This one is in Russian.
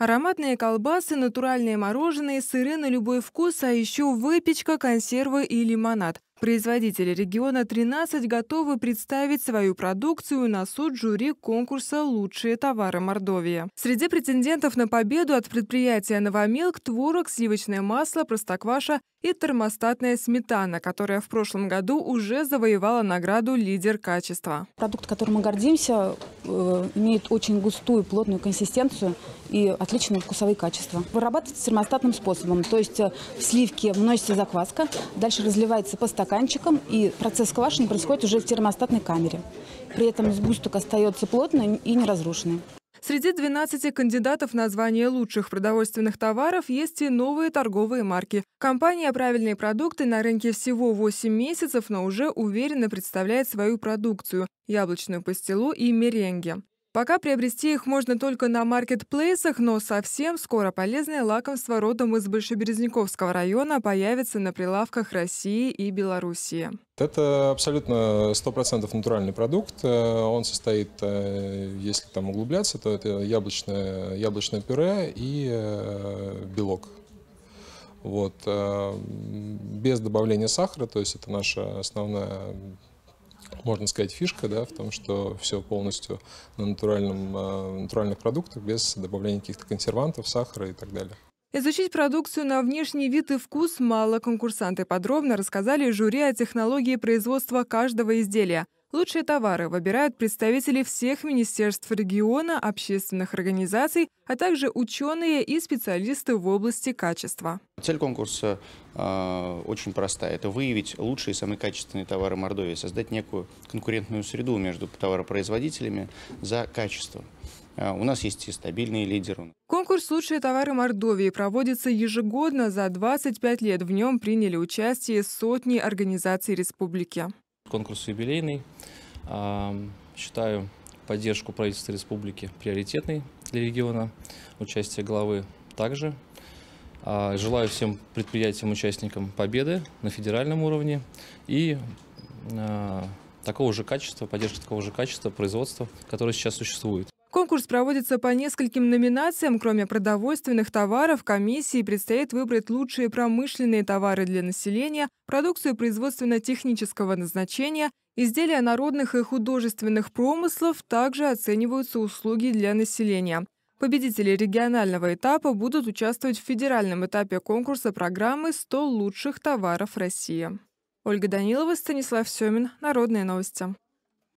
Ароматные колбасы, натуральные мороженые, сыры на любой вкус, а еще выпечка, консервы и лимонад. Производители региона 13 готовы представить свою продукцию на суд жюри конкурса «Лучшие товары Мордовии». Среди претендентов на победу от предприятия «Новомилк» творог, сливочное масло, простокваша и термостатная сметана, которая в прошлом году уже завоевала награду «Лидер качества». Продукт, которым мы гордимся, э, имеет очень густую, плотную консистенцию и отличные вкусовые качества. Вырабатывается термостатным способом, то есть э, в сливке вносится закваска, дальше разливается по стаканчикам, и процесс квашения происходит уже в термостатной камере. При этом сгусток остается плотным и неразрушенным. Среди 12 кандидатов на звание лучших продовольственных товаров есть и новые торговые марки. Компания «Правильные продукты» на рынке всего 8 месяцев, но уже уверенно представляет свою продукцию – яблочную пастилу и меренги. Пока приобрести их можно только на маркетплейсах, но совсем скоро полезное лакомство родом из Большеберезниковского района появится на прилавках России и Белоруссии. Это абсолютно 100% натуральный продукт. Э, он состоит, э, если там углубляться, то это яблочное, яблочное пюре и э, белок. Вот. Без добавления сахара, то есть это наша основная можно сказать, фишка, да, в том, что все полностью на натуральном, э, натуральных продуктах, без добавления каких-то консервантов, сахара и так далее. Изучить продукцию на внешний вид и вкус мало. Конкурсанты подробно рассказали жюри о технологии производства каждого изделия – Лучшие товары выбирают представители всех министерств региона, общественных организаций, а также ученые и специалисты в области качества. Цель конкурса э, очень простая. Это выявить лучшие и самые качественные товары Мордовии, создать некую конкурентную среду между товаропроизводителями за качество. А, у нас есть и стабильные лидеры. Конкурс «Лучшие товары Мордовии» проводится ежегодно за 25 лет. В нем приняли участие сотни организаций республики конкурс юбилейный. А, считаю поддержку правительства республики приоритетной для региона, участие главы также. А, желаю всем предприятиям, участникам победы на федеральном уровне и а, такого же качества, поддержки такого же качества производства, которое сейчас существует. Конкурс проводится по нескольким номинациям. Кроме продовольственных товаров, комиссии предстоит выбрать лучшие промышленные товары для населения, продукцию производственно-технического назначения, изделия народных и художественных промыслов, также оцениваются услуги для населения. Победители регионального этапа будут участвовать в федеральном этапе конкурса программы «100 лучших товаров России». Ольга Данилова, Станислав Семин. Народные новости.